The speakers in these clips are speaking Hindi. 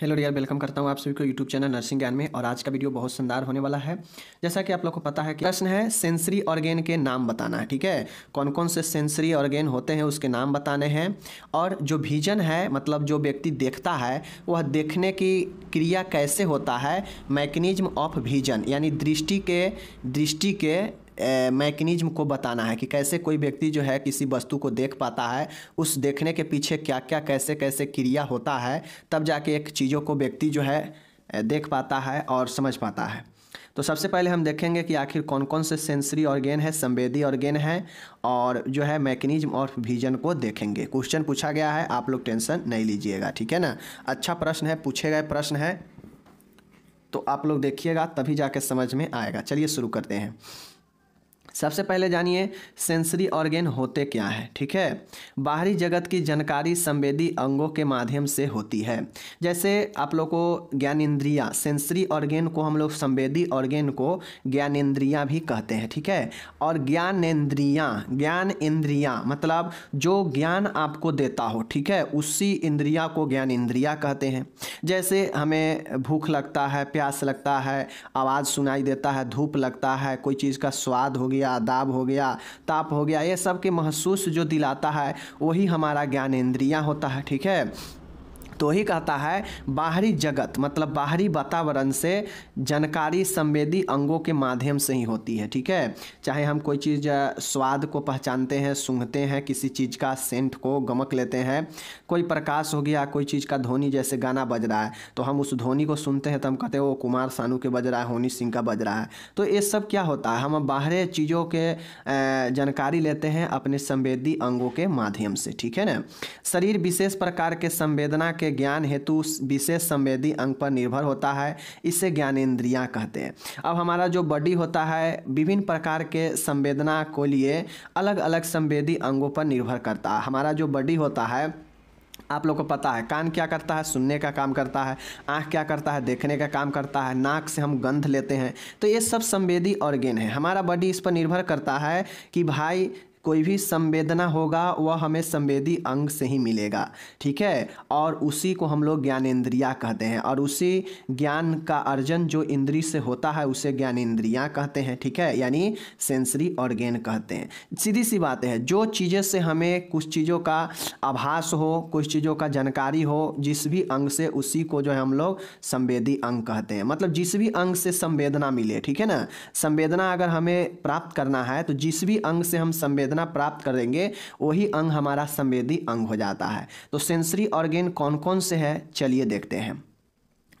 हेलो डियर वेलकम करता हूँ आप सभी को यूट्यूब चैनल नर्सिंग ज्ञान में और आज का वीडियो बहुत शानदार होने वाला है जैसा कि आप लोग को पता है कि प्रश्न है सेंसरी ऑर्गेन के नाम बताना है ठीक है कौन कौन से सेंसरी ऑर्गेन होते हैं उसके नाम बताने हैं और जो भीजन है मतलब जो व्यक्ति देखता है वह देखने की क्रिया कैसे होता है मैकेनिज्म ऑफ भीजन यानी दृष्टि के दृष्टि के मैकेनिज्म को बताना है कि कैसे कोई व्यक्ति जो है किसी वस्तु को देख पाता है उस देखने के पीछे क्या क्या कैसे कैसे क्रिया होता है तब जाके एक चीज़ों को व्यक्ति जो है देख पाता है और समझ पाता है तो सबसे पहले हम देखेंगे कि आखिर कौन कौन से सेंसरी ऑर्गेन है संवेदी ऑर्गेन है और जो है मैकेनिज्म और विजन को देखेंगे क्वेश्चन पूछा गया है आप लोग टेंशन नहीं लीजिएगा ठीक है ना अच्छा प्रश्न है पूछे गए प्रश्न है तो आप लोग देखिएगा तभी जाके समझ में आएगा चलिए शुरू करते हैं सबसे पहले जानिए सेंसरी ऑर्गेन होते क्या है ठीक है बाहरी जगत की जानकारी संवेदी अंगों के माध्यम से होती है जैसे आप लोग को ज्ञान इंद्रिया सेंसरी ऑर्गेन को हम लोग संवेदी ऑर्गेन को ज्ञान इंद्रिया भी कहते हैं ठीक है और ज्ञान इंद्रिया ज्ञान इंद्रिया मतलब जो ज्ञान आपको देता हो ठीक है उसी इंद्रिया को ज्ञान इंद्रिया कहते हैं जैसे हमें भूख लगता है प्यास लगता है आवाज़ सुनाई देता है धूप लगता है कोई चीज़ का स्वाद हो गया गया दाब हो गया ताप हो गया ये सब के महसूस जो दिलाता है वही हमारा ज्ञानेन्द्रियाँ होता है ठीक है तो ही कहता है बाहरी जगत मतलब बाहरी वातावरण से जानकारी संवेदी अंगों के माध्यम से ही होती है ठीक है चाहे हम कोई चीज़ स्वाद को पहचानते हैं सूंघते हैं किसी चीज़ का सेंट को गमक लेते हैं कोई प्रकाश हो गया कोई चीज़ का ध्वनि जैसे गाना बज रहा है तो हम उस ध्वनि को सुनते हैं तो हम कहते हैं वो कुमार सानू के बज रहा है होनी सिंह का बज रहा है तो ये सब क्या होता है हम बाहर चीज़ों के जानकारी लेते हैं अपने संवेदी अंगों के माध्यम से ठीक है न शरीर विशेष प्रकार के संवेदना के ज्ञान हेतु विशेष संवेदी अंग पर निर्भर होता है इसे ज्ञानेन्द्रियाँ कहते हैं अब हमारा जो बॉडी होता है विभिन्न प्रकार के संवेदना को लिए अलग अलग संवेदी अंगों पर निर्भर करता है हमारा जो बॉडी होता है आप लोग को पता है कान क्या करता है सुनने का काम करता है आँख क्या करता है देखने का काम करता है नाक से हम गंध लेते हैं तो ये सब संवेदी ऑर्गेन है हमारा बॉडी इस पर निर्भर करता है कि भाई कोई भी संवेदना होगा वह हमें संवेदी अंग से ही मिलेगा ठीक है और उसी को हम लोग ज्ञानेन्द्रिया कहते हैं और उसी ज्ञान का अर्जन जो इंद्री से होता है उसे ज्ञानेन्द्रिया कहते हैं ठीक है यानी सेंसरी ऑर्गेन कहते हैं सीधी सी बात है जो चीज़ें से हमें कुछ चीज़ों का आभास हो कुछ चीज़ों का जानकारी हो जिस भी अंग से उसी को जो है हम लोग संवेदी अंग कहते हैं मतलब जिस भी अंग से संवेदना मिले ठीक है ना संवेदना अगर हमें प्राप्त करना है तो जिस भी अंग से हम संवेदना जितना प्राप्त करेंगे वही अंग हमारा संवेदी अंग हो जाता है तो सेंसरी ऑर्गेन कौन कौन से है चलिए देखते हैं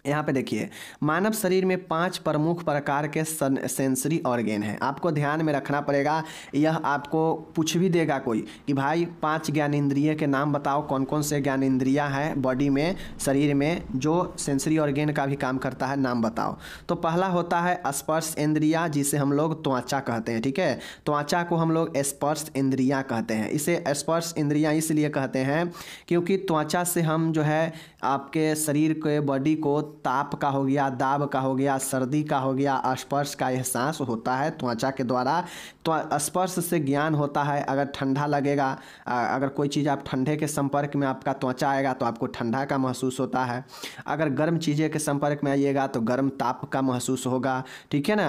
यहाँ पे देखिए मानव शरीर में पांच प्रमुख प्रकार के सेंसरी ऑर्गेन हैं आपको ध्यान में रखना पड़ेगा यह आपको पूछ भी देगा कोई कि भाई पांच ज्ञान इंद्रिय के नाम बताओ कौन कौन से ज्ञान इंद्रिया है बॉडी में शरीर में जो सेंसरी ऑर्गेन का भी काम करता है नाम बताओ तो पहला होता है स्पर्श इंद्रिया जिसे हम लोग त्वचा कहते हैं ठीक है त्वचा को हम लोग स्पर्श इंद्रिया कहते हैं इसे स्पर्श इंद्रिया इसलिए कहते हैं क्योंकि त्वचा से हम जो है आपके शरीर के बॉडी को ताप का हो गया दाब का हो गया सर्दी का हो गया स्पर्श का एहसास होता है त्वचा के द्वारा तो स्पर्श से ज्ञान होता है अगर ठंडा लगेगा अगर कोई चीज़ आप ठंडे के संपर्क में आपका त्वचा आएगा तो आपको ठंडा का महसूस होता है अगर गर्म चीज़ें के संपर्क में आइएगा तो गर्म ताप का महसूस होगा ठीक है ना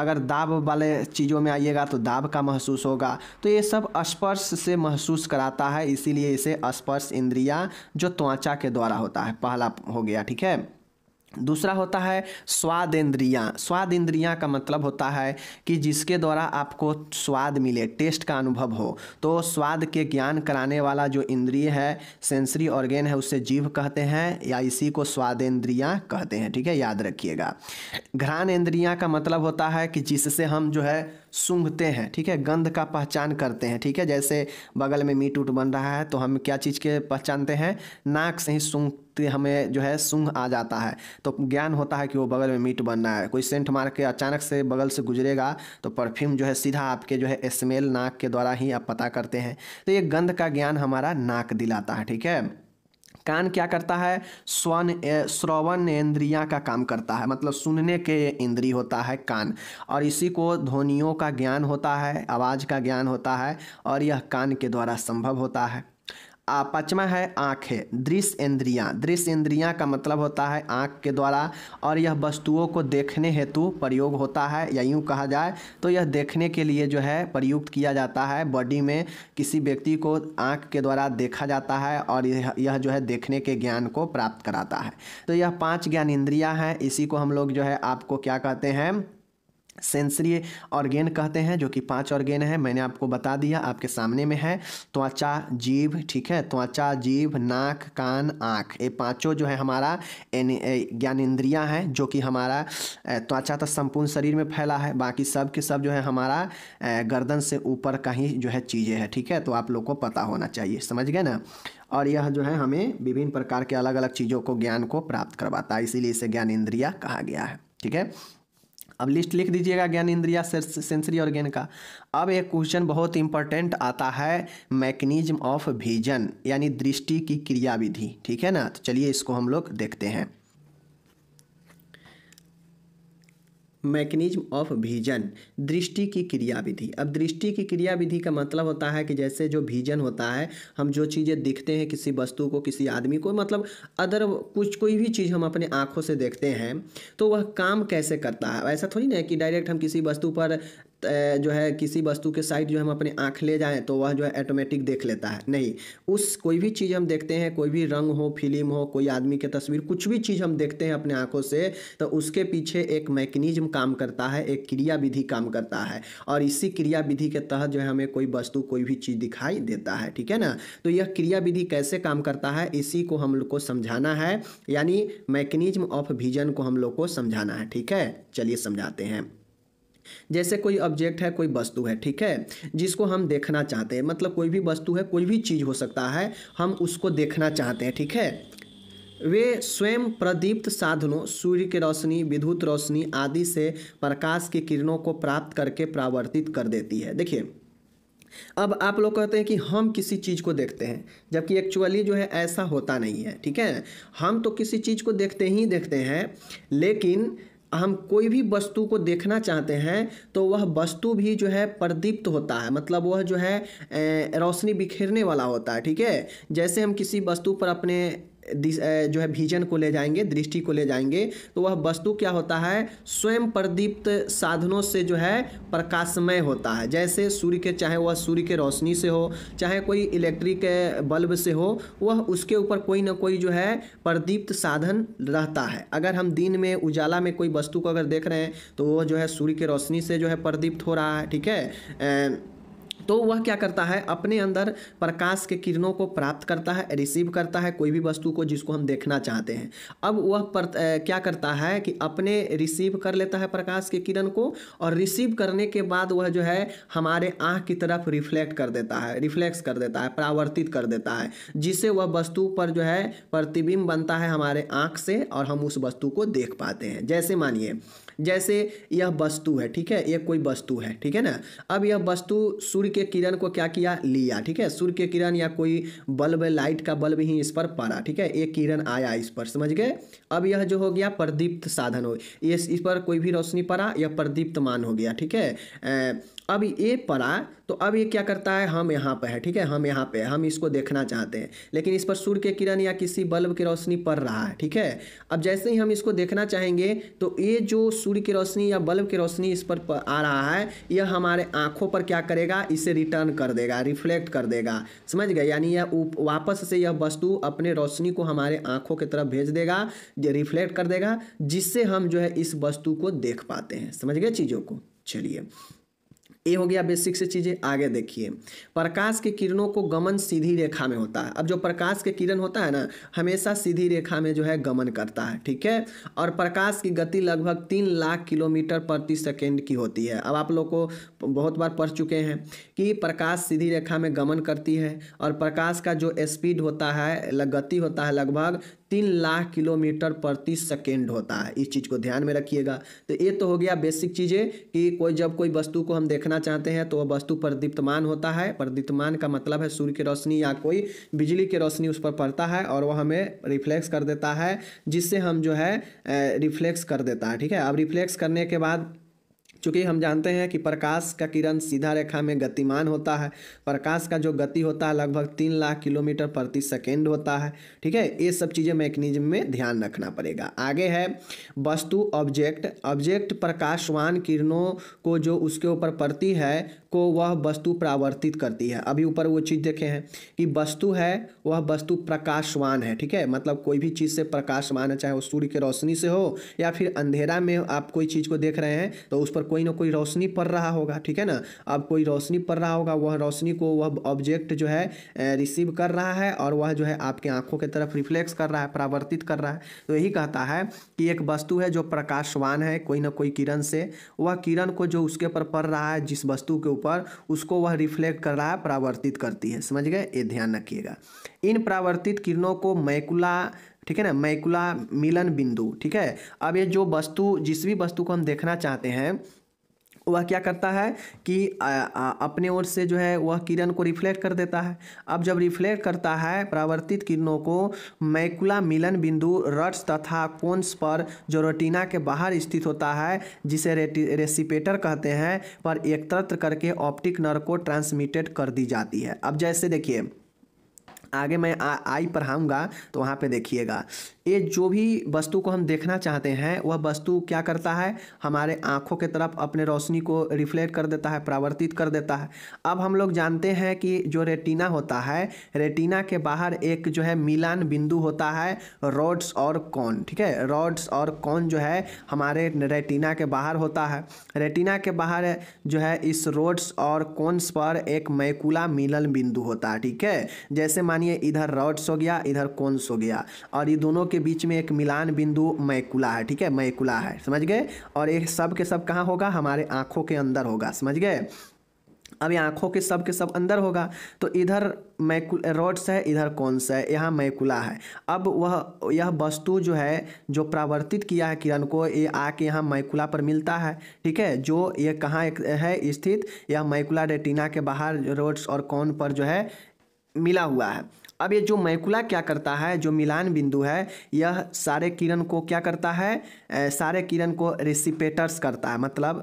अगर दाब वाले चीज़ों में आइएगा तो दाब का महसूस होगा तो ये सब स्पर्श से महसूस कराता है इसीलिए इसे स्पर्श इंद्रिया जो त्वचा के द्वारा होता है पहला हो गया ठीक है दूसरा होता है स्वाद इंद्रिया स्वाद इंद्रिया का मतलब होता है कि जिसके द्वारा आपको स्वाद मिले टेस्ट का अनुभव हो तो स्वाद के ज्ञान कराने वाला जो इंद्रिय है सेंसरी ऑर्गेन है उसे जीव कहते हैं या इसी को स्वाद इंद्रिया कहते हैं ठीक है याद रखिएगा घ्राण इंद्रिया का मतलब होता है कि जिससे हम जो है सूंघते हैं ठीक है गंध का पहचान करते हैं ठीक है जैसे बगल में मीट उट बन रहा है तो हम क्या चीज़ के पहचानते हैं नाक से ही सूंघते हमें जो है सूंघ आ जाता है तो ज्ञान होता है कि वो बगल में मीट बनना है कोई सेंट मार के अचानक से बगल से गुजरेगा तो परफ्यूम जो है सीधा आपके जो है स्मेल नाक के द्वारा ही आप पता करते हैं तो ये गंध का ज्ञान हमारा नाक दिलाता है ठीक है कान क्या करता है स्वन श्रवण इंद्रिया का काम करता है मतलब सुनने के इंद्री होता है कान और इसी को ध्वनियों का ज्ञान होता है आवाज़ का ज्ञान होता है और यह कान के द्वारा संभव होता है पाँचवा है आँखें दृश्य इंद्रियाँ दृश्य इंद्रियाँ का मतलब होता है आँख के द्वारा और यह वस्तुओं को देखने हेतु प्रयोग होता है या यूँ कहा जाए तो यह देखने के लिए जो है प्रयुक्त किया जाता है बॉडी में किसी व्यक्ति को आँख के द्वारा देखा जाता है और यह यह जो है देखने के ज्ञान को प्राप्त कराता है तो यह पाँच ज्ञान इंद्रियाँ हैं इसी को हम लोग जो है आपको क्या कहते हैं सेंसरी ऑर्गेन कहते हैं जो कि पांच ऑर्गेन है मैंने आपको बता दिया आपके सामने में है त्वचा जीव ठीक है त्वचा जीव नाक कान आँख ये पांचों जो है हमारा इंद्रिया हैं जो कि हमारा त्वचा तो संपूर्ण शरीर में फैला है बाकी सब के सब जो है हमारा गर्दन से ऊपर का ही जो है चीज़ें हैं ठीक है तो आप लोग को पता होना चाहिए समझ गए ना और यह जो है हमें विभिन्न प्रकार के अलग अलग चीज़ों को ज्ञान को प्राप्त करवाता है इसीलिए इसे ज्ञान इंद्रिया कहा गया है ठीक है अब लिस्ट लिख दीजिएगा ज्ञान इंद्रिया सेंसरी ऑर्गेन का अब एक क्वेश्चन बहुत इंपॉर्टेंट आता है मैकेनिज्म ऑफ विजन यानी दृष्टि की क्रियाविधि ठीक है ना तो चलिए इसको हम लोग देखते हैं मैकेनिज्म ऑफ भीजन दृष्टि की क्रियाविधि अब दृष्टि की क्रियाविधि का मतलब होता है कि जैसे जो भीजन होता है हम जो चीज़ें दिखते हैं किसी वस्तु को किसी आदमी को मतलब अदर कुछ कोई भी चीज़ हम अपने आँखों से देखते हैं तो वह काम कैसे करता है ऐसा थोड़ी ना कि डायरेक्ट हम किसी वस्तु पर जो है किसी वस्तु के साइड जो हम अपने आँख ले जाएं तो वह जो है ऑटोमेटिक देख लेता है नहीं उस कोई भी चीज़ हम देखते हैं कोई भी रंग हो फिल्म हो कोई आदमी की तस्वीर कुछ भी चीज़ हम देखते हैं अपने आँखों से तो उसके पीछे एक मैकेनिज्म काम करता है एक क्रिया विधि काम करता है और इसी क्रिया विधि के तहत जो है हमें कोई वस्तु कोई भी चीज़ दिखाई देता है ठीक है ना तो यह क्रिया विधि कैसे काम करता है इसी को हम लोग को समझाना है यानी मैकेनिज्म ऑफ विजन को हम लोग को समझाना है ठीक है चलिए समझाते हैं जैसे कोई ऑब्जेक्ट है कोई वस्तु है ठीक है जिसको हम देखना चाहते हैं मतलब कोई भी वस्तु है कोई भी चीज़ हो सकता है हम उसको देखना चाहते हैं ठीक है वे स्वयं प्रदीप्त साधनों सूर्य की रोशनी विद्युत रोशनी आदि से प्रकाश की किरणों को प्राप्त करके प्रावर्तित कर देती है देखिए अब आप लोग कहते हैं कि हम किसी चीज़ को देखते हैं जबकि एक्चुअली जो है ऐसा होता नहीं है ठीक है हम तो किसी चीज़ को देखते ही देखते हैं लेकिन हम कोई भी वस्तु को देखना चाहते हैं तो वह वस्तु भी जो है प्रदीप्त होता है मतलब वह जो है रोशनी बिखेरने वाला होता है ठीक है जैसे हम किसी वस्तु पर अपने जो है भीजन को ले जाएंगे दृष्टि को ले जाएंगे तो वह वस्तु क्या होता है स्वयं प्रदीप्त साधनों से जो है प्रकाशमय होता है जैसे सूर्य के चाहे वह सूर्य के रोशनी से हो चाहे कोई इलेक्ट्रिक बल्ब से हो वह उसके ऊपर कोई ना कोई जो है प्रदीप्त साधन रहता है अगर हम दिन में उजाला में कोई वस्तु को अगर देख रहे हैं तो वह जो है सूर्य के रोशनी से जो है प्रदीप्त हो रहा है ठीक है तो वह क्या करता है अपने अंदर प्रकाश के किरणों को प्राप्त करता है रिसीव करता है कोई भी वस्तु को जिसको हम देखना चाहते हैं अब वह पर, ए, क्या करता है कि अपने रिसीव कर लेता है प्रकाश के किरण को और रिसीव करने के बाद वह जो है हमारे आँख की तरफ रिफ्लेक्ट कर देता है रिफ्लेक्स कर देता है परावर्तित कर देता है जिससे वह वस्तु पर जो है प्रतिबिंब बनता है हमारे आँख से और हम उस वस्तु को देख पाते हैं जैसे मानिए जैसे यह वस्तु है ठीक है यह कोई वस्तु है ठीक है ना अब यह वस्तु सूर्य के किरण को क्या किया लिया ठीक है सूर्य के किरण या कोई बल्ब लाइट का बल्ब ही इस पर पड़ा ठीक है एक किरण आया इस पर समझ गए अब यह जो हो गया प्रदीप्त साधन हो इस पर कोई भी रोशनी पड़ा यह प्रदीप्त मान हो गया ठीक है अब ये पड़ा तो अब ये क्या करता है हम यहाँ पर है ठीक है हम यहाँ पे है हम इसको देखना चाहते हैं लेकिन इस पर सूर्य के किरण या किसी बल्ब की रोशनी पड़ रहा है ठीक है अब जैसे ही हम इसको देखना चाहेंगे तो ये जो सूर्य की रोशनी या बल्ब की रोशनी इस पर, आ रहा है यह हमारे आँखों पर क्या करेगा इसे रिटर्न कर देगा रिफ्लेक्ट कर देगा समझ गए यानी यह वापस से यह वस्तु अपने रोशनी को हमारे आँखों की तरफ भेज देगा रिफ्लेक्ट कर देगा जिससे हम जो है इस वस्तु को देख पाते हैं समझ गए चीज़ों को चलिए ये हो गया बेसिक से चीज़ें आगे देखिए प्रकाश के किरणों को गमन सीधी रेखा में होता है अब जो प्रकाश के किरण होता है ना हमेशा सीधी रेखा में जो है गमन करता है ठीक है और प्रकाश की गति लगभग तीन लाख किलोमीटर प्रति सेकेंड की होती है अब आप लोग को बहुत बार पढ़ चुके हैं कि प्रकाश सीधी रेखा में गमन करती है और प्रकाश का जो स्पीड होता है गति होता है लगभग तीन लाख किलोमीटर प्रति सेकेंड होता है इस चीज़ को ध्यान में रखिएगा तो ये तो हो गया बेसिक चीज़ें कि कोई जब कोई वस्तु को हम देखना चाहते हैं तो वह वस्तु प्रदीप्तमान होता है प्रदीप्तमान का मतलब है सूर्य की रोशनी या कोई बिजली की रोशनी उस पर पड़ता है और वह हमें रिफ्लेक्स कर देता है जिससे हम जो है रिफ्लेक्स कर देता है ठीक है अब रिफ्लेक्स करने के बाद चूँकि हम जानते हैं कि प्रकाश का किरण सीधा रेखा में गतिमान होता है प्रकाश का जो गति होता है लगभग तीन लाख किलोमीटर प्रति सेकेंड होता है ठीक है ये सब चीज़ें मैकेनिज्म में ध्यान रखना पड़ेगा आगे है वस्तु ऑब्जेक्ट ऑब्जेक्ट प्रकाशवान किरणों को जो उसके ऊपर पड़ती है को वह वस्तु प्रावर्तित करती है अभी ऊपर वो चीज़ देखे हैं कि वस्तु है वह वस्तु प्रकाशवान है ठीक है मतलब कोई भी चीज़ से प्रकाशवान है चाहे वो सूर्य की रोशनी से हो या फिर अंधेरा में आप कोई चीज़ को देख रहे हैं तो उस पर कोई ना कोई रोशनी पड़ रहा होगा ठीक है ना अब कोई रोशनी पड़ रहा होगा वह रोशनी को वह ऑब्जेक्ट जो है रिसीव कर रहा है और वह जो है आपके आंखों की तरफ रिफ्लेक्स कर रहा है परावर्तित कर रहा है तो यही कहता है कि एक वस्तु है जो प्रकाशवान है कोई ना कोई किरण से वह किरण को जो उसके ऊपर पड़ रहा है जिस वस्तु के ऊपर उसको वह रिफ्लेक्ट कर रहा है परावर्तित करती है समझ गए ये ध्यान रखिएगा इन परावर्तित किरणों को मैकुला ठीक है ना मैकुला मिलन बिंदु ठीक है अब ये जो वस्तु जिस भी वस्तु को हम देखना चाहते हैं वह क्या करता है कि अपने ओर से जो है वह किरण को रिफ्लेक्ट कर देता है अब जब रिफ्लेक्ट करता है परावर्तित किरणों को मैकुला मिलन बिंदु रट्स तथा कोन्स पर जो रोटीना के बाहर स्थित होता है जिसे रेसिपेटर कहते हैं पर एकत्र करके ऑप्टिक नर को ट्रांसमिटेड कर दी जाती है अब जैसे देखिए आगे मैं आ, आई पढ़ाऊँगा तो वहाँ पे देखिएगा ये जो भी वस्तु को हम देखना चाहते हैं वह वस्तु क्या करता है हमारे आँखों के तरफ अपने रोशनी को रिफ्लेक्ट कर देता है परावर्तित कर देता है अब हम लोग जानते हैं कि जो रेटिना होता है रेटिना के बाहर एक जो है मिलान बिंदु होता है रोड्स और कौन ठीक है रोड्स और कौन जो है हमारे रेटिना के बाहर होता है रेटिना के बाहर जो है इस रोड्स और कौनस पर एक मैकुला मिलन बिंदु होता है ठीक है जैसे मानिए इधर रोड्स हो गया इधर कौनस हो गया और ये दोनों के बीच में एक मिलान बिंदु मैकुला है ठीक है मैकुला है समझ गए और ये सब के सब कहाँ होगा हमारे आँखों के अंदर होगा समझ गए अब ये आँखों के सब के सब अंदर होगा तो इधर मैकु रोड्स है इधर कौन सा है यहाँ मैकुला है अब वह यह वस्तु जो है जो प्रावर्तित किया है किरण को ये आके यहाँ मैकुला पर मिलता है ठीक है जो ये कहाँ है स्थित यह मैकुला रेटिना के बाहर रोड्स और कौन पर जो है मिला हुआ है अब ये जो मैकुला क्या करता है जो मिलान बिंदु है यह सारे किरण को क्या करता है सारे किरण को रिसिपेटर्स करता है मतलब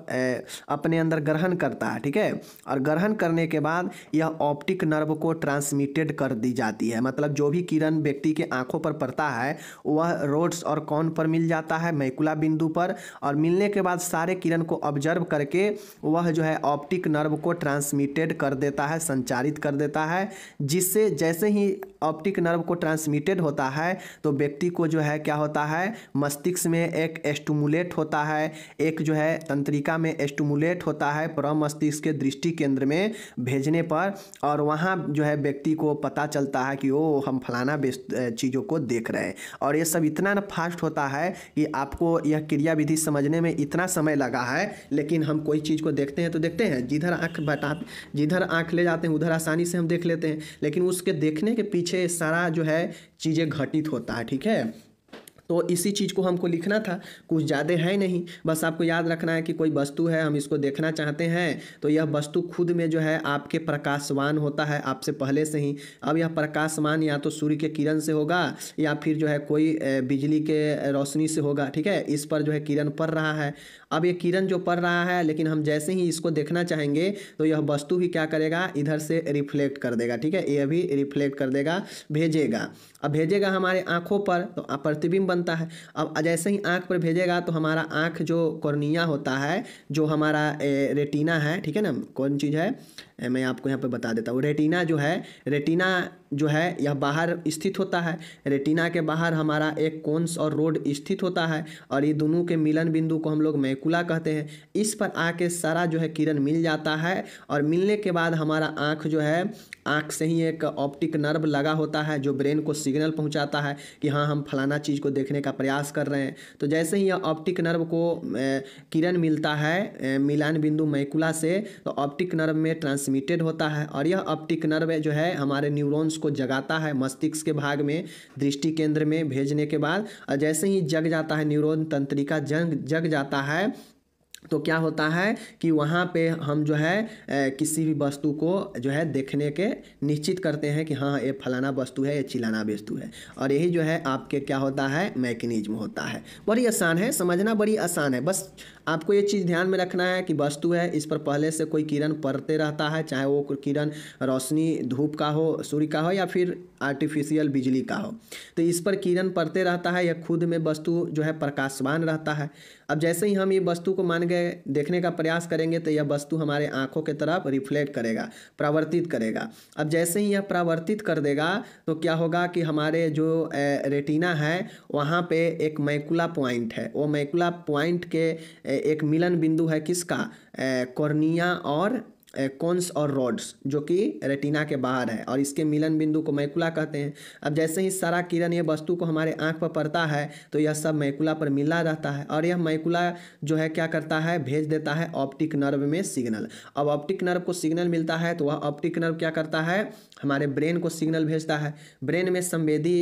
अपने अंदर ग्रहण करता है ठीक है और ग्रहण करने के बाद यह ऑप्टिक नर्व को ट्रांसमिटेड कर दी जाती है मतलब जो भी किरण व्यक्ति के आंखों पर पड़ता है वह रोड्स और कौन पर मिल जाता है मैकुला बिंदु पर और मिलने के बाद सारे किरण को ऑब्जर्व करके वह जो है ऑप्टिक नर्व को ट्रांसमिटेड कर देता है संचारित कर देता है जिससे जैसे ही ऑप्टिक नर्व को ट्रांसमिटेड होता है तो व्यक्ति को जो है क्या होता है मस्तिष्क में एक एस्टूमुलेट होता है एक जो है तंत्रिका में एस्टूमुलेट होता है मस्तिष्क के दृष्टि केंद्र में भेजने पर और वहाँ जो है व्यक्ति को पता चलता है कि ओ हम फलाना चीज़ों को देख रहे हैं और ये सब इतना ना फास्ट होता है कि आपको यह क्रियाविधि समझने में इतना समय लगा है लेकिन हम कोई चीज़ को देखते हैं तो देखते हैं जिधर आँख बटा जिधर आँख ले जाते हैं उधर आसानी से हम देख लेते हैं लेकिन उसके देखने के पीछे सारा जो है चीज़ें घटित होता है ठीक है तो इसी चीज़ को हमको लिखना था कुछ ज़्यादा है नहीं बस आपको याद रखना है कि कोई वस्तु है हम इसको देखना चाहते हैं तो यह वस्तु खुद में जो है आपके प्रकाशवान होता है आपसे पहले से ही अब यह प्रकाशवान या तो सूर्य के किरण से होगा या फिर जो है कोई बिजली के रोशनी से होगा ठीक है इस पर जो है किरण पड़ रहा है अब ये किरण जो पड़ रहा है लेकिन हम जैसे ही इसको देखना चाहेंगे तो यह वस्तु भी क्या करेगा इधर से रिफ्लेक्ट कर देगा ठीक है यह भी रिफ्लेक्ट कर देगा भेजेगा अब भेजेगा हमारे आँखों पर तो प्रतिबिंब बनता है अब जैसे ही आँख पर भेजेगा तो हमारा आँख जो कॉर्निया होता है जो हमारा रेटिना है ठीक है ना कौन चीज़ है मैं आपको यहाँ पर बता देता हूँ रेटिना जो है रेटिना जो है यह बाहर स्थित होता है रेटिना के बाहर हमारा एक कोन्स और रोड स्थित होता है और ये दोनों के मिलन बिंदु को हम लोग मैकुला कहते हैं इस पर आके सारा जो है किरण मिल जाता है और मिलने के बाद हमारा आँख जो है आँख से ही एक ऑप्टिक नर्व लगा होता है जो ब्रेन को सिग्नल पहुँचाता है कि हाँ हम फलाना चीज़ को देखने का प्रयास कर रहे हैं तो जैसे ही यह ऑप्टिक नर्व को किरण मिलता है मिलान बिंदु मैकुला से तो ऑप्टिक नर्व में ट्रांस ट्रांसमिटेड होता है और यह ऑप्टिक नर्व जो है हमारे न्यूरॉन्स को जगाता है मस्तिष्क के भाग में दृष्टि केंद्र में भेजने के बाद और जैसे ही जग जाता है न्यूरॉन तंत्रिका जग जग जाता है तो क्या होता है कि वहाँ पे हम जो है ए, किसी भी वस्तु को जो है देखने के निश्चित करते हैं कि हाँ ये फलाना वस्तु है ये चिलाना वस्तु है और यही जो है आपके क्या होता है मैकेनिज्म होता है बड़ी आसान है समझना बड़ी आसान है बस आपको ये चीज़ ध्यान में रखना है कि वस्तु है इस पर पहले से कोई किरण पड़ते रहता है चाहे वो किरण रोशनी धूप का हो सूर्य का हो या फिर आर्टिफिशियल बिजली का हो तो इस पर किरण पड़ते रहता है या खुद में वस्तु जो है प्रकाशवान रहता है अब जैसे ही हम ये वस्तु को मान गए देखने का प्रयास करेंगे तो यह वस्तु हमारे आंखों के तरफ रिफ्लेक्ट करेगा प्रावर्तित करेगा अब जैसे ही यह प्रावर्तित कर देगा तो क्या होगा कि हमारे जो रेटिना है वहाँ पे एक मैकुला पॉइंट है वो मैकुला पॉइंट के एक मिलन बिंदु है किसका कॉर्निया और कॉन्स और रॉड्स जो कि रेटिना के बाहर है और इसके मिलन बिंदु को मैकुला कहते हैं अब जैसे ही सारा किरण यह वस्तु को हमारे आँख पर पड़ता है तो यह सब मैकुला पर मिला रहता है और यह मैकुला जो है क्या करता है भेज देता है ऑप्टिक नर्व में सिग्नल अब ऑप्टिक नर्व को सिग्नल मिलता है तो वह ऑप्टिक नर्व क्या करता है हमारे ब्रेन को सिग्नल भेजता है ब्रेन में संवेदी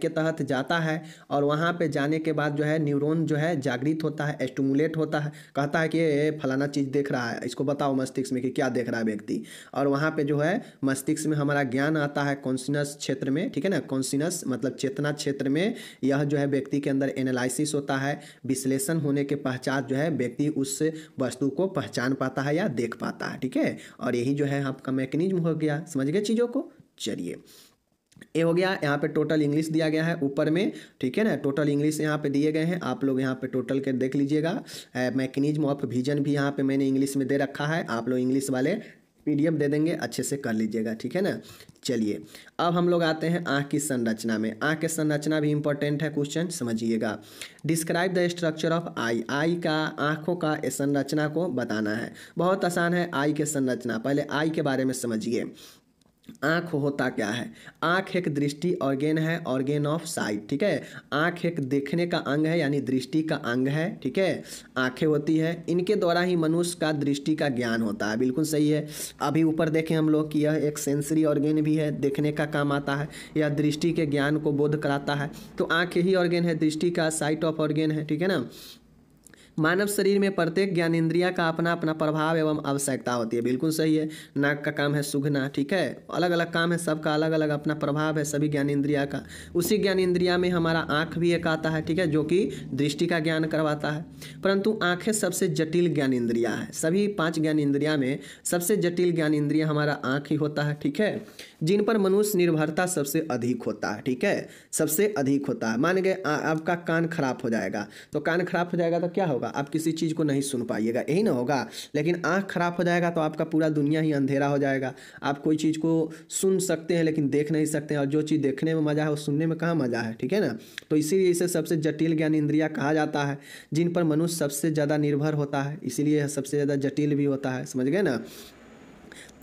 के तहत जाता है और वहाँ पे जाने के बाद जो है न्यूरॉन जो है जागृत होता है एस्टूमुलेट होता है कहता है कि फलाना चीज़ देख रहा है इसको बताओ मस्तिष्क में कि क्या देख रहा है व्यक्ति और वहाँ पे जो है मस्तिष्क में हमारा ज्ञान आता है कॉन्सिनस क्षेत्र में ठीक है ना कॉन्सिनस मतलब चेतना क्षेत्र में यह जो है व्यक्ति के अंदर एनालिसिस होता है विश्लेषण होने के पश्चात जो है व्यक्ति उस वस्तु को पहचान पाता है या देख पाता है ठीक है और यही जो है आपका मैकेनिज्म हो गया समझ गए चीज़ों को चलिए ए हो गया यहाँ पे टोटल इंग्लिश दिया गया है ऊपर में ठीक है ना टोटल इंग्लिश यहाँ पे दिए गए हैं आप लोग यहाँ पे टोटल के देख लीजिएगा मैकेनिज्म ऑफ विजन भी यहाँ पे मैंने इंग्लिश में दे रखा है आप लोग इंग्लिश वाले पीडीएफ दे देंगे अच्छे से कर लीजिएगा ठीक है ना चलिए अब हम लोग आते हैं आँख की संरचना में आँख की संरचना भी इंपॉर्टेंट है क्वेश्चन समझिएगा describe the structure of eye eye का आँखों का संरचना को बताना है बहुत आसान है आई के संरचना पहले आई के बारे में समझिए आँख होता क्या है आँख एक दृष्टि ऑर्गेन है ऑर्गेन ऑफ साइट ठीक है आँख एक देखने का अंग है यानी दृष्टि का अंग है ठीक है आँखें होती है इनके द्वारा ही मनुष्य का दृष्टि का ज्ञान होता है बिल्कुल सही है अभी ऊपर देखें हम लोग कि यह एक सेंसरी ऑर्गेन भी है देखने का काम आता है यह दृष्टि के ज्ञान को बोध कराता है तो आँख ही ऑर्गेन है दृष्टि का साइट ऑफ ऑर्गेन है ठीक है ना मानव शरीर में प्रत्येक ज्ञान इंद्रिया का अपना अपना प्रभाव एवं आवश्यकता होती है बिल्कुल सही है नाक का काम है सुघना ठीक है अलग अलग काम है सबका अलग अलग अपना प्रभाव है सभी ज्ञान इंद्रिया का उसी ज्ञान इंद्रिया में हमारा आँख भी एक आता है ठीक है जो कि दृष्टि का ज्ञान करवाता है परंतु आँखें सबसे जटिल ज्ञान इंद्रिया है सभी पाँच ज्ञान इंद्रिया में सबसे जटिल ज्ञान इंद्रिया हमारा आँख ही होता है ठीक है जिन पर मनुष्य निर्भरता सबसे अधिक होता है ठीक है सबसे अधिक होता है मान गए आपका कान खराब हो जाएगा तो कान खराब हो जाएगा तो क्या होगा आप किसी चीज़ को नहीं सुन पाइएगा यही ना होगा लेकिन आँख खराब हो जाएगा तो आपका पूरा दुनिया ही अंधेरा हो जाएगा आप कोई चीज़ को सुन सकते हैं लेकिन देख नहीं सकते हैं और जो चीज़ देखने में मज़ा है वो सुनने में कहाँ मज़ा है ठीक है ना तो इसीलिए इसे सबसे जटिल ज्ञान इंद्रिया कहा जाता है जिन पर मनुष्य सबसे ज़्यादा निर्भर होता है इसीलिए सबसे ज़्यादा जटिल भी होता है समझ गए ना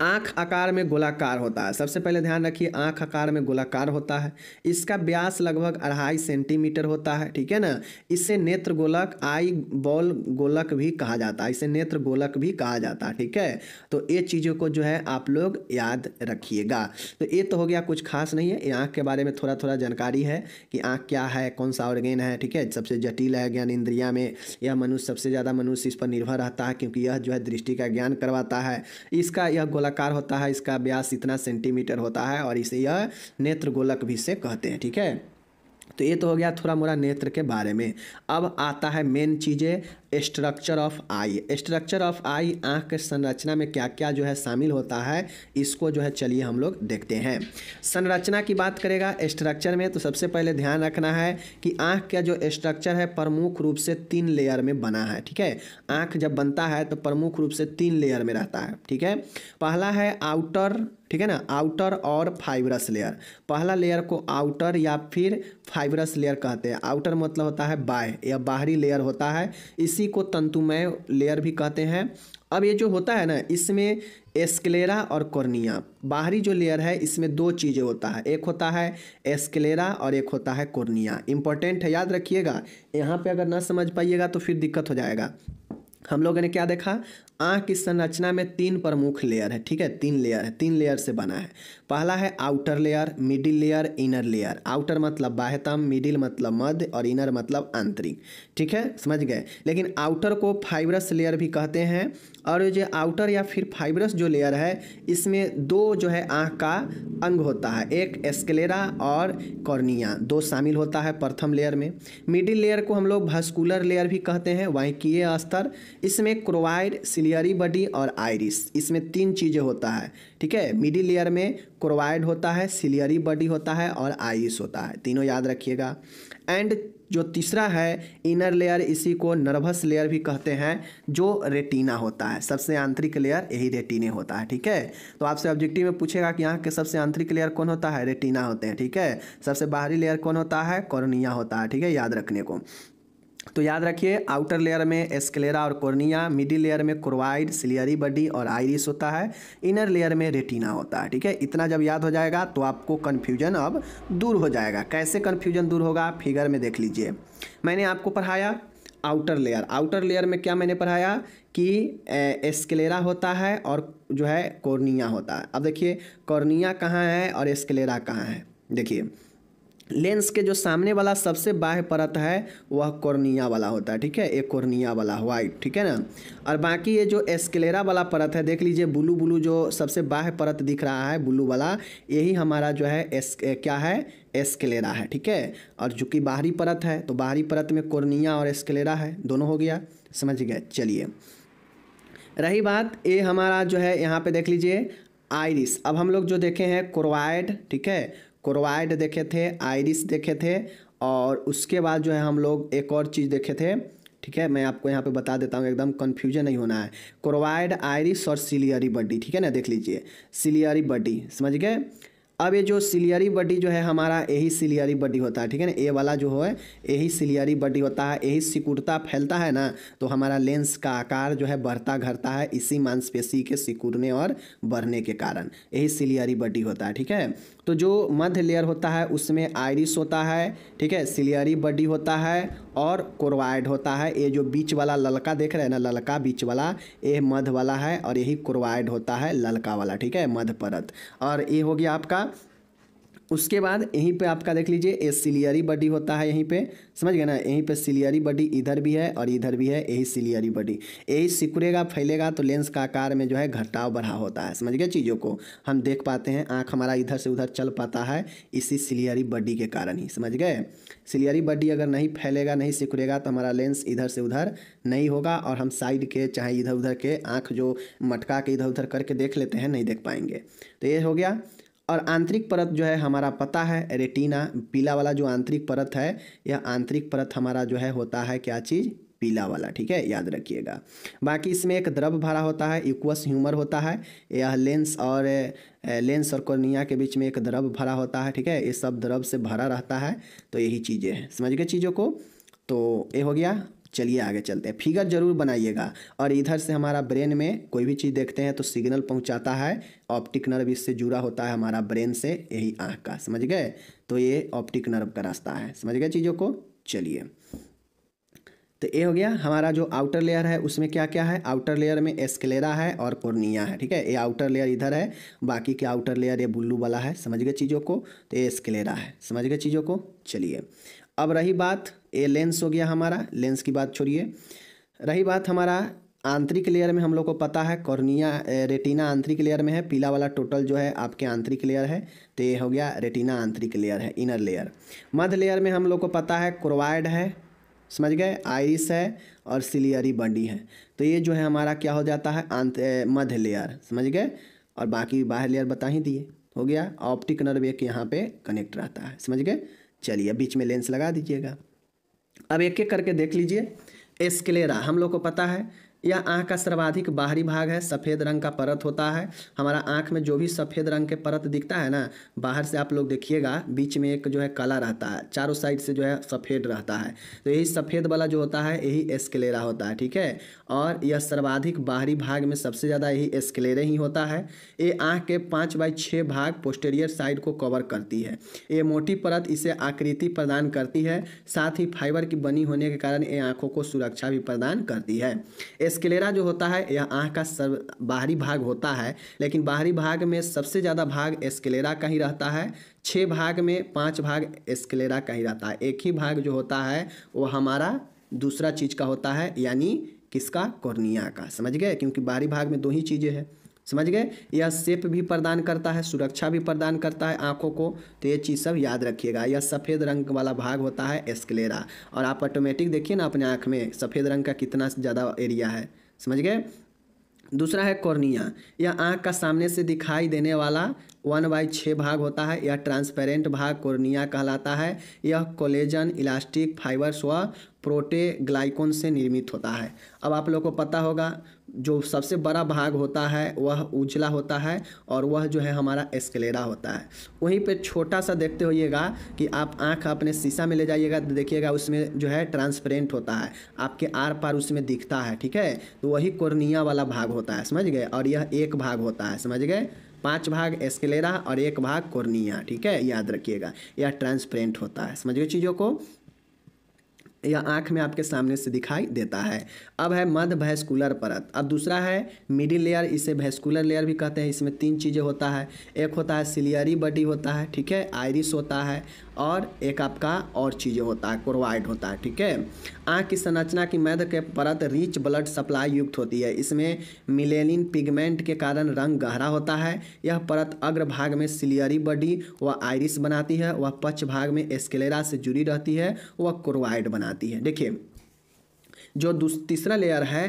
आँख आकार में गोलाकार होता है सबसे पहले ध्यान रखिए आँख आकार में गोलाकार होता है इसका व्यास लगभग अढ़ाई सेंटीमीटर होता है ठीक है ना इसे नेत्र गोलक आई बॉल गोलक भी कहा जाता है इसे नेत्र गोलक भी कहा जाता है ठीक है तो ये चीज़ों को जो है आप लोग याद रखिएगा तो ये तो हो गया कुछ खास नहीं है ये आँख के बारे में थोड़ा थोड़ा जानकारी है कि आँख क्या है कौन सा ऑर्गेन है ठीक है सबसे जटिल है ज्ञान इंद्रिया में यह मनुष्य सबसे ज़्यादा मनुष्य इस पर निर्भर रहता है क्योंकि यह जो है दृष्टि का ज्ञान करवाता है इसका यह गोला गोलाकार होता है इसका व्यास इतना सेंटीमीटर होता है और इसे यह नेत्र गोलक भी से कहते हैं ठीक है तो ये तो हो गया थोड़ा मोड़ा नेत्र के बारे में अब आता है मेन चीज़ें structure of eye structure of eye आँख के संरचना में क्या क्या जो है शामिल होता है इसको जो है चलिए हम लोग देखते हैं संरचना की बात करेगा स्ट्रक्चर में तो सबसे पहले ध्यान रखना है कि आँख का जो स्ट्रक्चर है प्रमुख रूप से तीन लेयर में बना है ठीक है आँख जब बनता है तो प्रमुख रूप से तीन लेयर में रहता है ठीक है पहला है आउटर ठीक है ना आउटर और फाइबरस लेयर पहला लेयर को आउटर या फिर फाइबरस लेयर कहते हैं आउटर मतलब होता है बाय या बाहरी लेयर होता है इस इसी को तंतुमय लेयर भी कहते हैं अब ये जो होता है ना इसमें एस्कलेरा और कॉर्निया बाहरी जो लेयर है इसमें दो चीज़ें होता है एक होता है एस्कलेरा और एक होता है कॉर्निया इंपॉर्टेंट है याद रखिएगा यहाँ पे अगर ना समझ पाइएगा तो फिर दिक्कत हो जाएगा हम लोगों ने क्या देखा आँख की संरचना में तीन प्रमुख लेयर है ठीक है तीन लेयर है तीन लेयर से बना है पहला है outer layer middle layer inner layer outer मतलब बाह्यतम मिडिल मतलब मध्य और इनर मतलब आंतरिक ठीक है समझ गए लेकिन आउटर को फाइबरस लेयर भी कहते हैं और जो आउटर या फिर फाइब्रस जो लेयर है इसमें दो जो है आँख का अंग होता है एक एस्केलेरा और कॉर्निया दो शामिल होता है प्रथम लेयर में मिडिल लेयर को हम लोग भास्कुलर लेयर भी कहते हैं वहीं ये स्तर इसमें क्रोवाइड सिलियरी बडी और आयरिस इसमें तीन चीज़ें होता है ठीक है मिडिल लेयर में क्रोवाइड होता है सिलियरी बडी होता है और आयरिस होता है तीनों याद रखिएगा एंड जो तीसरा है इनर लेयर इसी को नर्वस लेयर भी कहते हैं जो रेटिना होता है सबसे आंतरिक लेयर यही रेटिने होता है ठीक है तो आपसे ऑब्जेक्टिव में पूछेगा कि यहाँ के सबसे आंतरिक लेयर कौन होता है रेटिना होते हैं ठीक है सबसे बाहरी लेयर कौन होता है कॉर्निया होता है ठीक है याद रखने को तो याद रखिए आउटर लेयर में एस्केलेरा और कोर्निया मिडिल लेयर में क्रोवाइड सिलियरी बडी और आइरिस होता है इनर लेयर में रेटिना होता है ठीक है इतना जब याद हो जाएगा तो आपको कन्फ्यूजन अब दूर हो जाएगा कैसे कन्फ्यूजन दूर होगा फिगर में देख लीजिए मैंने आपको पढ़ाया आउटर लेयर आउटर लेयर में क्या मैंने पढ़ाया कि एस्केलेरा होता है और जो है कॉर्निया होता है अब देखिए कॉर्निया कहाँ है और एस्केलेरा कहाँ है देखिए लेंस के जो सामने वाला सबसे बाह्य परत है वह कोर्निया वाला होता है ठीक है एक कॉर्निया वाला वाइट ठीक है ना और बाकी ये जो एस्केलेरा वाला परत है देख लीजिए ब्लू ब्लू जो सबसे बाह्य परत दिख रहा है ब्लू वाला यही हमारा जो है एस क्या है एस्केलेरा है ठीक है और जो कि बाहरी परत है तो बाहरी परत में कोर्निया और एस्केलेरा है दोनों हो गया समझ गए चलिए रही बात ये हमारा जो है यहाँ पर देख लीजिए आयरिस अब हम लोग जो देखे हैं क्रोवाइड ठीक है क्रोवाइड देखे थे आयरिस देखे थे और उसके बाद जो है हम लोग एक और चीज़ देखे थे ठीक है मैं आपको यहाँ पे बता देता हूँ एकदम कन्फ्यूजन नहीं होना है क्रोवाइड आयरिस और सिलियरी बड्डी ठीक है ना देख लीजिए सिलियरी बड्डी समझ गए अब ये जो सिलियरी बड्डी जो है हमारा यही सिलियरी बड्डी होता है ठीक है ना ए वाला जो है यही सिलियरी बड्डी होता है यही सिकुड़ता फैलता है ना तो हमारा लेंस का आकार जो है बढ़ता घटता है इसी मांसपेशी के सिकुड़ने और बढ़ने के कारण यही सिलियरी बड्डी होता है ठीक है तो जो मध्य लेयर होता है उसमें आयरिस होता है ठीक है सिलियरी बडी होता है और कोरवाइड होता है ये जो बीच वाला ललका देख रहे हैं ना ललका बीच वाला ये मध वाला है और यही कोरवाइड होता है ललका वाला ठीक है मध्य परत और ये हो गया आपका उसके बाद यहीं पे आपका देख लीजिए ए सिलियरी बडी होता है यहीं पे समझ गए ना यहीं पे सिलियरी बडी इधर भी है और इधर भी है यही सिलियरी बडी यही सिकुड़ेगा फैलेगा तो लेंस का आकार में जो है घटाव बढ़ा होता है समझ गए चीज़ों को हम देख पाते हैं आँख हमारा इधर से उधर चल पाता है इसी सिलियरी बडी के कारण ही समझ गए सिलियरी बडी अगर नहीं फैलेगा नहीं सिकुड़ेगा तो हमारा लेंस इधर से उधर नहीं होगा और हम साइड के चाहे इधर उधर के आँख जो मटका के इधर उधर करके देख लेते हैं नहीं देख पाएंगे तो ये हो गया और आंतरिक परत जो है हमारा पता है रेटिना पीला वाला जो आंतरिक परत है यह आंतरिक परत हमारा जो है होता है क्या चीज़ पीला वाला ठीक है याद रखिएगा बाकी इसमें एक द्रव भरा होता है इक्वस ह्यूमर होता है यह लेंस और लेंस और कॉर्निया के बीच में एक द्रव भरा होता है ठीक है ये सब द्रव से भरा रहता है तो यही चीज़ें हैं समझ गए चीज़ों को तो ये हो गया चलिए आगे चलते हैं फिगर जरूर बनाइएगा और इधर से हमारा ब्रेन में कोई भी चीज़ देखते हैं तो सिग्नल पहुंचाता है ऑप्टिक नर्व इससे जुड़ा होता है हमारा ब्रेन से यही आँख का समझ गए तो ये ऑप्टिक नर्व का रास्ता है समझ गए चीज़ों को चलिए तो ये हो गया हमारा जो आउटर लेयर है उसमें क्या क्या है आउटर लेयर में एस्कलेरा है और कोर्निया है ठीक है ये आउटर लेयर इधर है बाकी के आउटर लेयर ये बुल्लू वाला है समझ गए चीज़ों को तो ये एस्केलेरा है समझ गए चीज़ों को चलिए अब रही बात ए लेंस हो गया हमारा लेंस की बात छोड़िए रही बात हमारा आंतरिक लेयर में हम लोग को पता है कॉर्निया रेटिना आंतरिक लेयर में है पीला वाला टोटल जो है आपके आंतरिक लेयर है तो ये हो गया रेटिना आंतरिक लेयर है इनर लेयर मध्य लेयर में हम लोग को पता है क्रोवाइड है समझ गए आइरिस है और सिलियरी बंडी है तो ये जो है हमारा क्या हो जाता है आंत मध्य लेयर समझ गए और बाकी बाहर लेयर बता ही दिए हो गया ऑप्टिक नर्व एक यहाँ पे कनेक्ट रहता है समझ गए चलिए बीच में लेंस लगा दीजिएगा अब एक एक करके देख लीजिए एस्केलेरा हम लोग को पता है यह आँख का सर्वाधिक बाहरी भाग है सफ़ेद रंग का परत होता है हमारा आँख में जो भी सफ़ेद रंग के परत दिखता है ना बाहर से आप लोग देखिएगा बीच में एक जो है काला रहता है चारों साइड से जो है सफ़ेद रहता है तो यही सफ़ेद वाला जो होता है यही एस्केलेरा होता है ठीक है और यह सर्वाधिक बाहरी भाग में सबसे ज़्यादा यही एस्केलेरे ही होता है ये आँख के पाँच बाई छः भाग पोस्टेरियर साइड को कवर करती है ये मोटी परत इसे आकृति प्रदान करती है साथ ही फाइबर की बनी होने के कारण ये आँखों को सुरक्षा भी प्रदान करती है एस्केलेरा जो होता है यह आँख का सब बाहरी भाग होता है लेकिन बाहरी भाग में सबसे ज़्यादा भाग एस्केलेरा का ही रहता है छः भाग में पाँच भाग एस्केलेरा का ही रहता है एक ही भाग जो होता है वो हमारा दूसरा चीज़ का होता है यानी किसका कॉर्निया का समझ गए क्योंकि बाहरी भाग में दो ही चीज़ें हैं समझ गए यह सेप भी प्रदान करता है सुरक्षा भी प्रदान करता है आँखों को तो ये चीज़ सब याद रखिएगा यह सफ़ेद रंग वाला भाग होता है एस्कलेरा और आप ऑटोमेटिक देखिए ना अपने आँख में सफ़ेद रंग का कितना ज़्यादा एरिया है समझ गए दूसरा है कॉर्निया यह आँख का सामने से दिखाई देने वाला वन बाई छः भाग होता है यह ट्रांसपेरेंट भाग कोर्निया कहलाता है यह कोलेजन इलास्टिक फाइबर्स व प्रोटेग्लाइकोन से निर्मित होता है अब आप लोग को पता होगा जो सबसे बड़ा भाग होता है वह उजला होता है और वह जो है हमारा एस्केलेरा होता है वहीं पे छोटा सा देखते होइएगा कि आप आँख अपने शीशा में ले जाइएगा तो देखिएगा उसमें जो है ट्रांसपेरेंट होता है आपके आर पार उसमें दिखता है ठीक है तो वही कोर्निया वाला भाग होता है समझ गए और यह एक भाग होता है समझ गए पांच भाग एस्केलेरा और एक भाग कोर्निया ठीक है याद रखिएगा यह ट्रांसपेरेंट होता है समझ गए चीज़ों को या आँख में आपके सामने से दिखाई देता है अब है मध्य भैस्कुलर परत अब दूसरा है मिडिल लेयर इसे भैस्कुलर लेयर भी कहते हैं इसमें तीन चीज़ें होता है एक होता है सिलियरी बडी होता है ठीक है आयरिस होता है और एक आपका और चीज़ होता है क्रोवाइड होता है ठीक है आँख की संरचना की मैद के परत रिच ब्लड सप्लाई युक्त होती है इसमें मिलेनिन पिगमेंट के कारण रंग गहरा होता है यह परत अग्रभाग में सिलियरी बॉडी व आयरिस बनाती है वह पक्ष भाग में स्केलेरा से जुड़ी रहती है वह क्रोवाइड बनाती है देखिए जो तीसरा लेयर है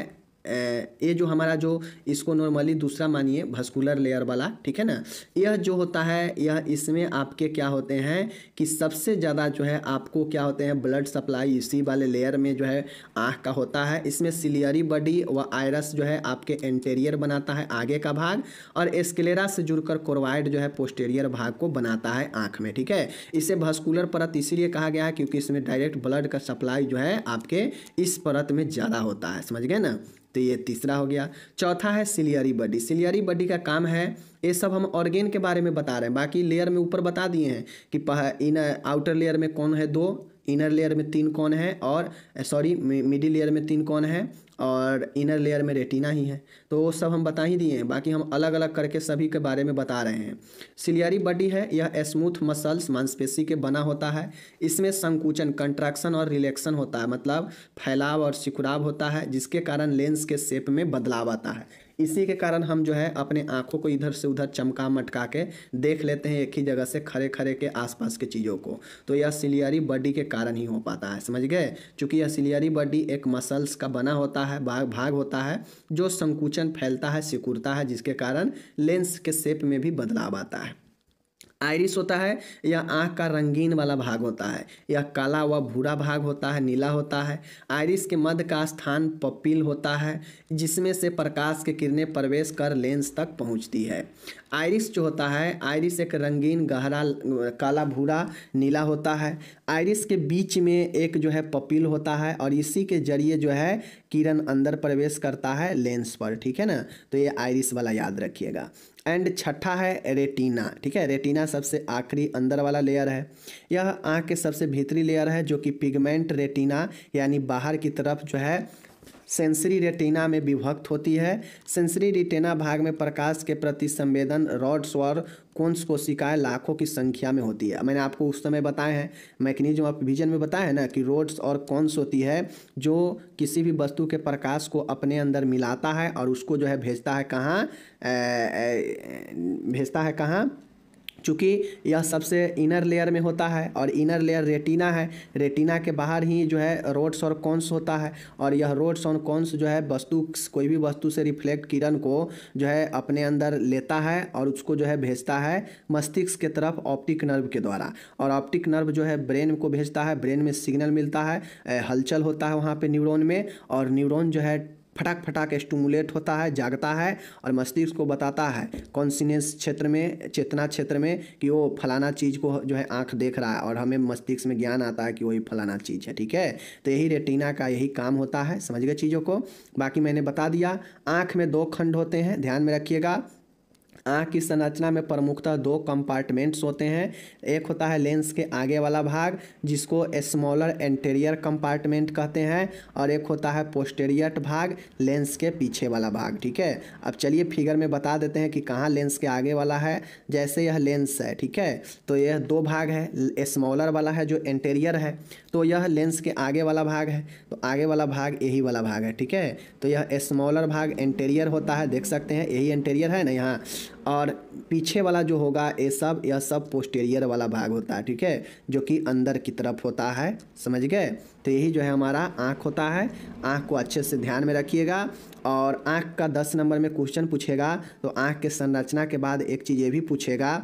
ये जो हमारा जो इसको नॉर्मली दूसरा मानिए भस्कुलर लेयर वाला ठीक है ना यह जो होता है यह इसमें आपके क्या होते हैं कि सबसे ज़्यादा जो है आपको क्या होते हैं ब्लड सप्लाई इसी वाले लेयर में जो है आँख का होता है इसमें सिलियरी बॉडी व आयरस जो है आपके एंटेरियर बनाता है आगे का भाग और एस्केलेरा से जुड़कर कोरवाइड जो है पोस्टेरियर भाग को बनाता है आँख में ठीक है इसे भस्कुलर परत इसीलिए कहा गया है क्योंकि इसमें डायरेक्ट ब्लड का सप्लाई जो है आपके इस परत में ज़्यादा होता है समझ गए ना तो ये तीसरा हो गया चौथा है सिलियरी बडी सिलियरी बडी का काम है ये सब हम ऑर्गेन के बारे में बता रहे हैं बाकी लेयर में ऊपर बता दिए हैं कि इन आउटर लेयर में कौन है दो इनर लेयर में तीन कौन है और सॉरी मिडिल लेयर में तीन कौन है और इनर लेयर में रेटिना ही है तो वो सब हम बता ही दिए हैं बाकी हम अलग अलग करके सभी के बारे में बता रहे हैं सिलियरी बॉडी है यह स्मूथ मसल्स मांसपेशी के बना होता है इसमें संकुचन कंट्रैक्शन और रिलैक्शन होता है मतलब फैलाव और सिकुड़ाव होता है जिसके कारण लेंस के शेप में बदलाव आता है इसी के कारण हम जो है अपने आँखों को इधर से उधर चमका मटका के देख लेते हैं एक ही जगह से खरे खड़े के आसपास के चीज़ों को तो यह सिलियरी बॉडी के कारण ही हो पाता है समझ गए चूँकि यह सिलियरी बॉडी एक मसल्स का बना होता है भाग भाग होता है जो संकुचन फैलता है सिकुड़ता है जिसके कारण लेंस के शेप में भी बदलाव आता है आयरिस होता है यह आँख का रंगीन वाला भाग होता है यह काला व भूरा भाग होता है नीला होता है आयरिस के मध्य का स्थान पपील होता है जिसमें से प्रकाश के किरणें प्रवेश कर लेंस तक पहुंचती है आयरिस जो होता है आयरिस एक रंगीन गहरा काला भूरा नीला होता है आयरिस के बीच में एक जो है पपील होता है और इसी के जरिए जो है किरण अंदर प्रवेश करता है लेंस पर ठीक है ना तो ये आयरिस वाला याद रखिएगा एंड छठा है रेटिना ठीक है रेटिना सबसे आखिरी अंदर वाला लेयर है यह आँख के सबसे भीतरी लेयर है जो कि पिगमेंट रेटिना यानी बाहर की तरफ जो है सेंसरी रेटिना में विभक्त होती है सेंसरी रेटिना भाग में प्रकाश के प्रति संवेदन रॉड्स और को कोशिकाएं लाखों की संख्या में होती है मैंने आपको उस समय बताया है मैकेनिज्म ऑफ विजन में बताया है ना कि रोड्स और कौनस होती है जो किसी भी वस्तु के प्रकाश को अपने अंदर मिलाता है और उसको जो है भेजता है कहाँ भेजता है कहाँ चूँकि यह सबसे इनर लेयर में होता है और इनर लेयर रेटिना है रेटिना के बाहर ही जो है रोड्स और कॉन्स होता है और यह रोड्स और कॉन्स जो है वस्तु कोई भी वस्तु से रिफ्लेक्ट किरण को जो है अपने अंदर लेता है और उसको जो है भेजता है मस्तिष्क के तरफ ऑप्टिक नर्व के द्वारा और ऑप्टिक नर्व जो है ब्रेन को भेजता है ब्रेन में सिग्नल मिलता है हलचल होता है वहाँ पर न्यूरोन में और न्यूरोन जो है फटाक फटाक स्टूमुलेट होता है जागता है और मस्तिष्क को बताता है कॉन्सिनेस क्षेत्र में चेतना क्षेत्र में कि वो फलाना चीज़ को जो है आँख देख रहा है और हमें मस्तिष्क में ज्ञान आता है कि वही फलाना चीज़ है ठीक है तो यही रेटिना का यही काम होता है समझ गए चीज़ों को बाकी मैंने बता दिया आँख में दो खंड होते हैं ध्यान में रखिएगा आँख की संरचना में प्रमुखता दो कंपार्टमेंट्स होते हैं एक होता है लेंस के आगे वाला भाग जिसको स्मॉलर एंटेरियर कंपार्टमेंट कहते हैं और एक होता है पोस्टेरियर भाग लेंस के पीछे वाला भाग ठीक है अब चलिए फिगर में बता देते हैं कि कहाँ लेंस के आगे वाला है जैसे यह लेंस है ठीक है तो यह दो भाग है स्मॉलर वाला है जो एंटेरियर है तो यह लेंस के आगे वाला भाग है तो आगे वाला भाग यही वाला भाग है ठीक है तो यह स्मॉलर भाग एंटेरियर होता है देख सकते हैं यही एंटेरियर है ना यहाँ और पीछे वाला जो होगा ये सब यह सब पोस्टेरियर वाला भाग होता है ठीक है जो कि अंदर की तरफ होता है समझ गए तो यही जो है हमारा आँख होता है आँख को अच्छे से ध्यान में रखिएगा और आँख का दस नंबर में क्वेश्चन पूछेगा तो आँख के संरचना के बाद एक चीज़ ये भी पूछेगा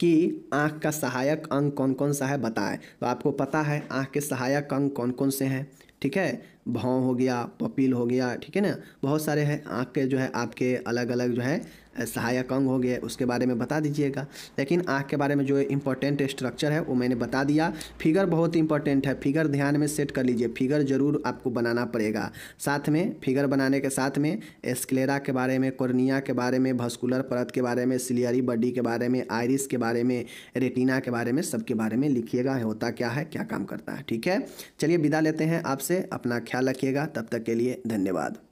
कि आँख का सहायक अंग कौन कौन सा है बताएं तो आपको पता है आँख के सहायक अंग कौन कौन से हैं ठीक है भाव हो गया पपील हो गया ठीक है ना बहुत सारे हैं आँख के जो है आपके अलग अलग जो है सहायक अंग हो गए उसके बारे में बता दीजिएगा लेकिन आँख के बारे में जो इंपॉर्टेंट स्ट्रक्चर है वो मैंने बता दिया फिगर बहुत इंपॉर्टेंट है फिगर ध्यान में सेट कर लीजिए फिगर जरूर आपको बनाना पड़ेगा साथ में फिगर बनाने के साथ में एस्क्लेरा के बारे में कॉर्निया के बारे में भस्कुलर परत के बारे में सिलियरी बॉडी के बारे में आयरिस के बारे में रेटिना के बारे में सबके बारे में लिखिएगा होता क्या है क्या काम करता है ठीक है चलिए विदा लेते हैं आपसे अपना ख्याल रखिएगा तब तक के लिए धन्यवाद